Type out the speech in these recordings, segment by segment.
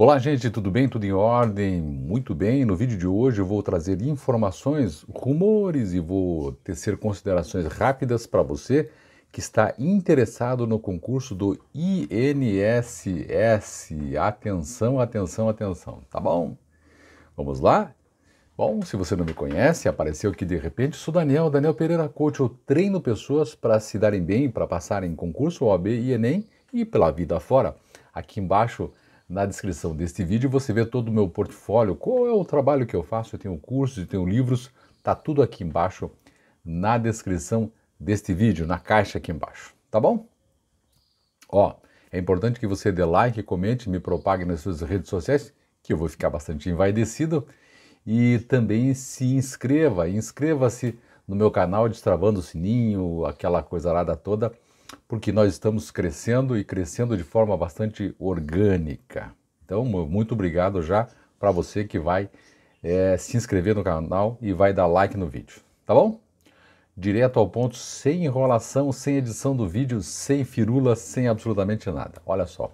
Olá, gente, tudo bem? Tudo em ordem? Muito bem. No vídeo de hoje eu vou trazer informações, rumores e vou tecer considerações rápidas para você que está interessado no concurso do INSS. Atenção, atenção, atenção, tá bom? Vamos lá? Bom, se você não me conhece, apareceu aqui de repente, sou Daniel, Daniel Pereira Coach. Eu treino pessoas para se darem bem, para passarem concurso OAB e Enem e pela vida fora. Aqui embaixo na descrição deste vídeo você vê todo o meu portfólio, qual é o trabalho que eu faço, eu tenho cursos, eu tenho livros, tá tudo aqui embaixo na descrição deste vídeo, na caixa aqui embaixo, tá bom? Ó, é importante que você dê like, comente, me propague nas suas redes sociais, que eu vou ficar bastante envaidecido, e também se inscreva, inscreva-se no meu canal, destravando o sininho, aquela coisa arada toda, porque nós estamos crescendo e crescendo de forma bastante orgânica. Então, muito obrigado já para você que vai é, se inscrever no canal e vai dar like no vídeo, tá bom? Direto ao ponto, sem enrolação, sem edição do vídeo, sem firula, sem absolutamente nada. Olha só,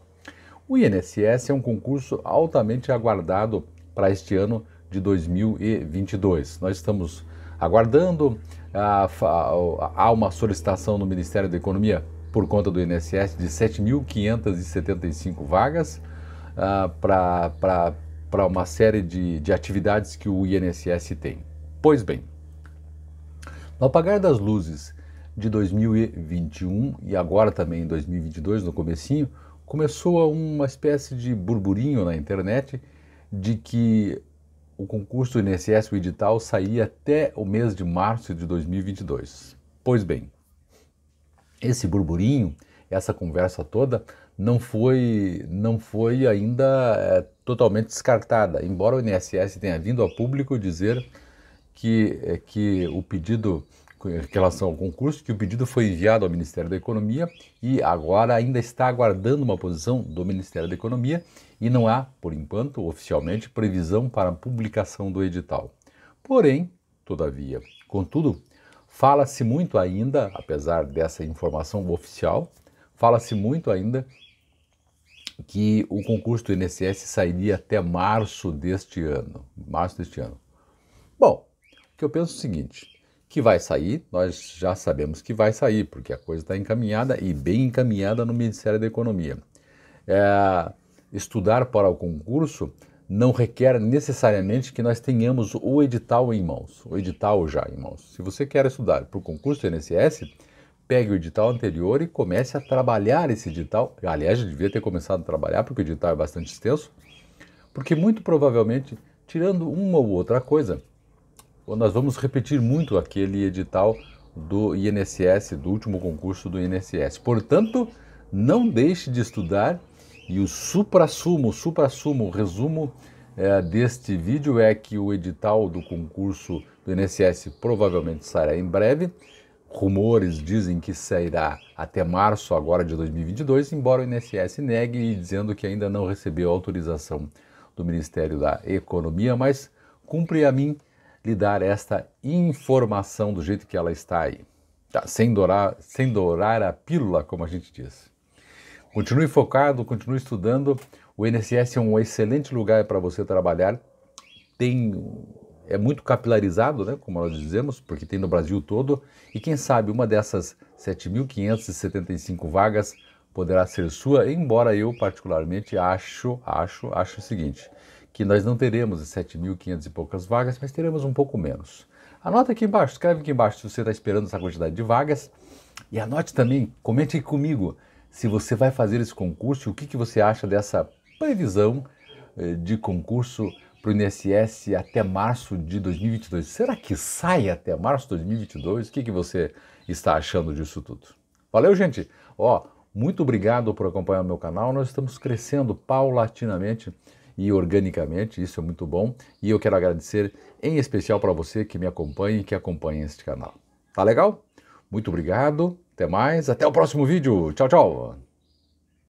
o INSS é um concurso altamente aguardado para este ano de 2022. Nós estamos aguardando. Ah, ah, há uma solicitação no Ministério da Economia por conta do INSS de 7.575 vagas uh, ah, para uma série de, de atividades que o INSS tem. Pois bem, no apagar das luzes de 2021 e agora também em 2022, no comecinho, começou uma espécie de burburinho na internet de que o concurso do INSS, o edital, sair até o mês de março de 2022. Pois bem, esse burburinho, essa conversa toda, não foi, não foi ainda é, totalmente descartada, embora o INSS tenha vindo a público dizer que, é, que o pedido em relação ao concurso, que o pedido foi enviado ao Ministério da Economia e agora ainda está aguardando uma posição do Ministério da Economia e não há, por enquanto, oficialmente previsão para publicação do edital. Porém, todavia, contudo, fala-se muito ainda, apesar dessa informação oficial, fala-se muito ainda que o concurso do INSS sairia até março deste ano. Março deste ano. Bom, o que eu penso é o seguinte: que vai sair, nós já sabemos que vai sair, porque a coisa está encaminhada e bem encaminhada no Ministério da Economia. É, estudar para o concurso não requer necessariamente que nós tenhamos o edital em mãos, o edital já em mãos. Se você quer estudar para o concurso do INSS, pegue o edital anterior e comece a trabalhar esse edital. Aliás, devia ter começado a trabalhar, porque o edital é bastante extenso, porque muito provavelmente, tirando uma ou outra coisa, nós vamos repetir muito aquele edital do INSS, do último concurso do INSS. Portanto, não deixe de estudar e o supra-sumo, supra-sumo, resumo é, deste vídeo é que o edital do concurso do INSS provavelmente sairá em breve. Rumores dizem que sairá até março agora de 2022, embora o INSS negue dizendo que ainda não recebeu autorização do Ministério da Economia, mas cumpre a mim lhe dar esta informação do jeito que ela está aí. Tá, sem, dourar, sem dourar a pílula, como a gente diz. Continue focado, continue estudando. O INSS é um excelente lugar para você trabalhar. Tem é muito capilarizado, né, como nós dizemos, porque tem no Brasil todo, e quem sabe uma dessas 7.575 vagas poderá ser sua, embora eu particularmente acho, acho, acho o seguinte, que nós não teremos 7.500 e poucas vagas, mas teremos um pouco menos. Anota aqui embaixo, escreve aqui embaixo se você está esperando essa quantidade de vagas. E anote também, comente aqui comigo se você vai fazer esse concurso e o que, que você acha dessa previsão eh, de concurso para o INSS até março de 2022. Será que sai até março de 2022? O que, que você está achando disso tudo? Valeu, gente! Ó, muito obrigado por acompanhar o meu canal. Nós estamos crescendo paulatinamente e organicamente, isso é muito bom. E eu quero agradecer em especial para você que me acompanha e que acompanha este canal. Tá legal? Muito obrigado, até mais, até o próximo vídeo. Tchau, tchau!